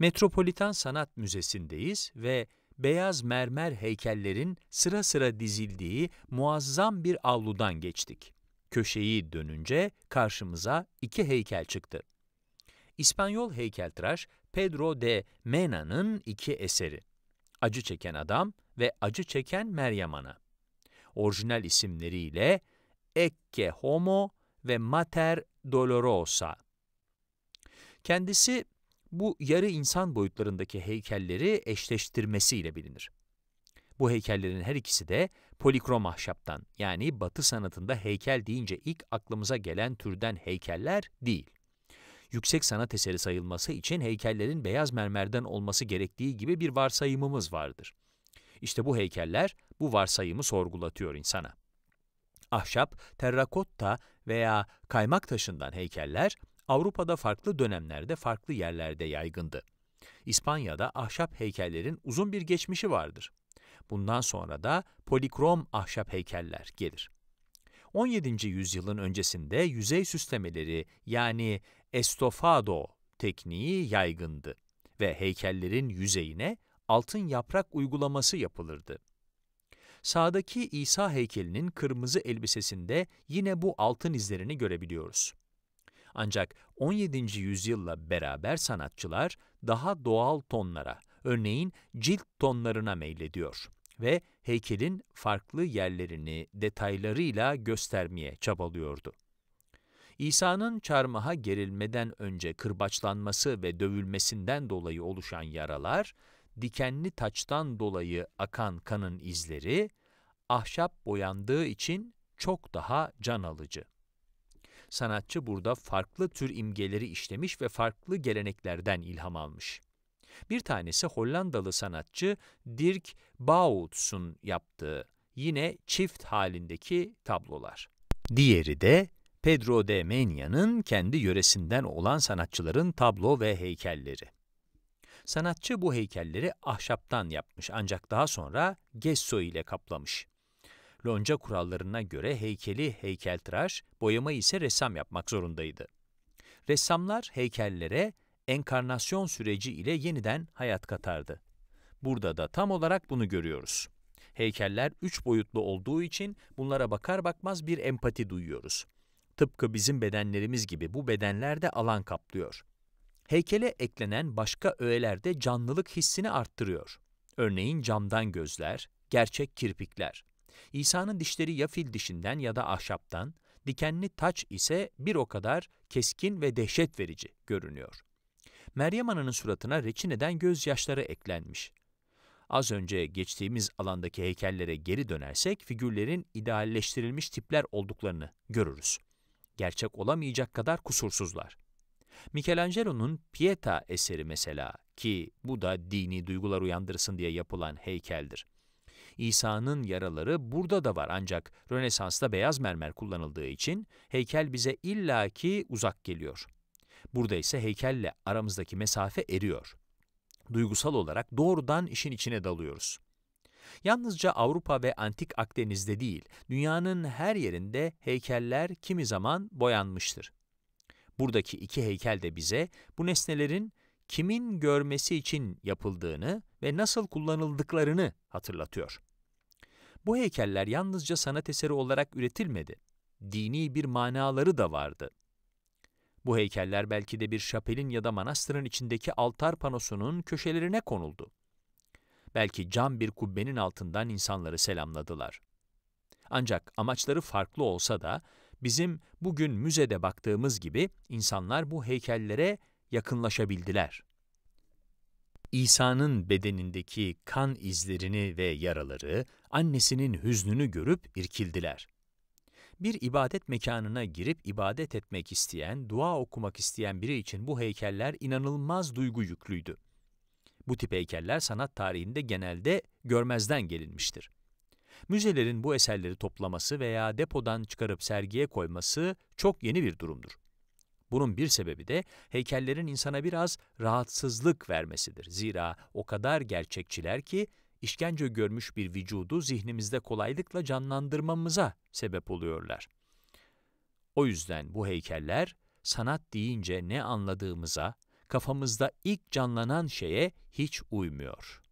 Metropolitan Sanat Müzesi'ndeyiz ve beyaz mermer heykellerin sıra sıra dizildiği muazzam bir avludan geçtik. Köşeyi dönünce karşımıza iki heykel çıktı. İspanyol heykeltıraş Pedro de Mena'nın iki eseri. Acı Çeken Adam ve Acı Çeken Meryem Ana. Orijinal isimleriyle Ecce Homo ve Mater Dolorosa. Kendisi bu yarı insan boyutlarındaki heykelleri eşleştirmesiyle bilinir. Bu heykellerin her ikisi de polikrom ahşaptan yani batı sanatında heykel deyince ilk aklımıza gelen türden heykeller değil. Yüksek sanat eseri sayılması için heykellerin beyaz mermerden olması gerektiği gibi bir varsayımımız vardır. İşte bu heykeller bu varsayımı sorgulatıyor insana. Ahşap, terrakotta veya kaymak taşından heykeller, Avrupa'da farklı dönemlerde farklı yerlerde yaygındı. İspanya'da ahşap heykellerin uzun bir geçmişi vardır. Bundan sonra da polikrom ahşap heykeller gelir. 17. yüzyılın öncesinde yüzey süslemeleri yani estofado tekniği yaygındı ve heykellerin yüzeyine altın yaprak uygulaması yapılırdı. Sağdaki İsa heykelinin kırmızı elbisesinde yine bu altın izlerini görebiliyoruz. Ancak 17. yüzyılla beraber sanatçılar daha doğal tonlara, örneğin cilt tonlarına meylediyor ve heykelin farklı yerlerini detaylarıyla göstermeye çabalıyordu. İsa'nın çarmıha gerilmeden önce kırbaçlanması ve dövülmesinden dolayı oluşan yaralar, dikenli taçtan dolayı akan kanın izleri, ahşap boyandığı için çok daha can alıcı. Sanatçı burada farklı tür imgeleri işlemiş ve farklı geleneklerden ilham almış. Bir tanesi Hollandalı sanatçı Dirk Bautz'un yaptığı yine çift halindeki tablolar. Diğeri de Pedro de Menia'nın kendi yöresinden olan sanatçıların tablo ve heykelleri. Sanatçı bu heykelleri ahşaptan yapmış ancak daha sonra gesso ile kaplamış lonca kurallarına göre heykeli heykeltıraş, boyama ise ressam yapmak zorundaydı. Ressamlar heykellere enkarnasyon süreci ile yeniden hayat katardı. Burada da tam olarak bunu görüyoruz. Heykeller üç boyutlu olduğu için bunlara bakar bakmaz bir empati duyuyoruz. Tıpkı bizim bedenlerimiz gibi bu bedenler de alan kaplıyor. Heykele eklenen başka öğeler de canlılık hissini arttırıyor. Örneğin camdan gözler, gerçek kirpikler. İsa'nın dişleri ya fil dişinden ya da ahşaptan, dikenli taç ise bir o kadar keskin ve dehşet verici görünüyor. Meryem Ana'nın suratına reçineden gözyaşları eklenmiş. Az önce geçtiğimiz alandaki heykellere geri dönersek figürlerin idealleştirilmiş tipler olduklarını görürüz. Gerçek olamayacak kadar kusursuzlar. Michelangelo'nun Pieta eseri mesela ki bu da dini duygular uyandırsın diye yapılan heykeldir. İsa'nın yaraları burada da var ancak Rönesans'ta beyaz mermer kullanıldığı için heykel bize illaki uzak geliyor. Burada ise heykelle aramızdaki mesafe eriyor. Duygusal olarak doğrudan işin içine dalıyoruz. Yalnızca Avrupa ve Antik Akdeniz'de değil, dünyanın her yerinde heykeller kimi zaman boyanmıştır. Buradaki iki heykel de bize bu nesnelerin kimin görmesi için yapıldığını ve nasıl kullanıldıklarını hatırlatıyor. Bu heykeller yalnızca sanat eseri olarak üretilmedi. Dini bir manaları da vardı. Bu heykeller belki de bir şapelin ya da manastırın içindeki altar panosunun köşelerine konuldu. Belki cam bir kubbenin altından insanları selamladılar. Ancak amaçları farklı olsa da bizim bugün müzede baktığımız gibi insanlar bu heykellere yakınlaşabildiler. İsa'nın bedenindeki kan izlerini ve yaraları, annesinin hüznünü görüp irkildiler. Bir ibadet mekanına girip ibadet etmek isteyen, dua okumak isteyen biri için bu heykeller inanılmaz duygu yüklüydü. Bu tip heykeller sanat tarihinde genelde görmezden gelinmiştir. Müzelerin bu eserleri toplaması veya depodan çıkarıp sergiye koyması çok yeni bir durumdur. Bunun bir sebebi de heykellerin insana biraz rahatsızlık vermesidir. Zira o kadar gerçekçiler ki işkence görmüş bir vücudu zihnimizde kolaylıkla canlandırmamıza sebep oluyorlar. O yüzden bu heykeller sanat deyince ne anladığımıza, kafamızda ilk canlanan şeye hiç uymuyor.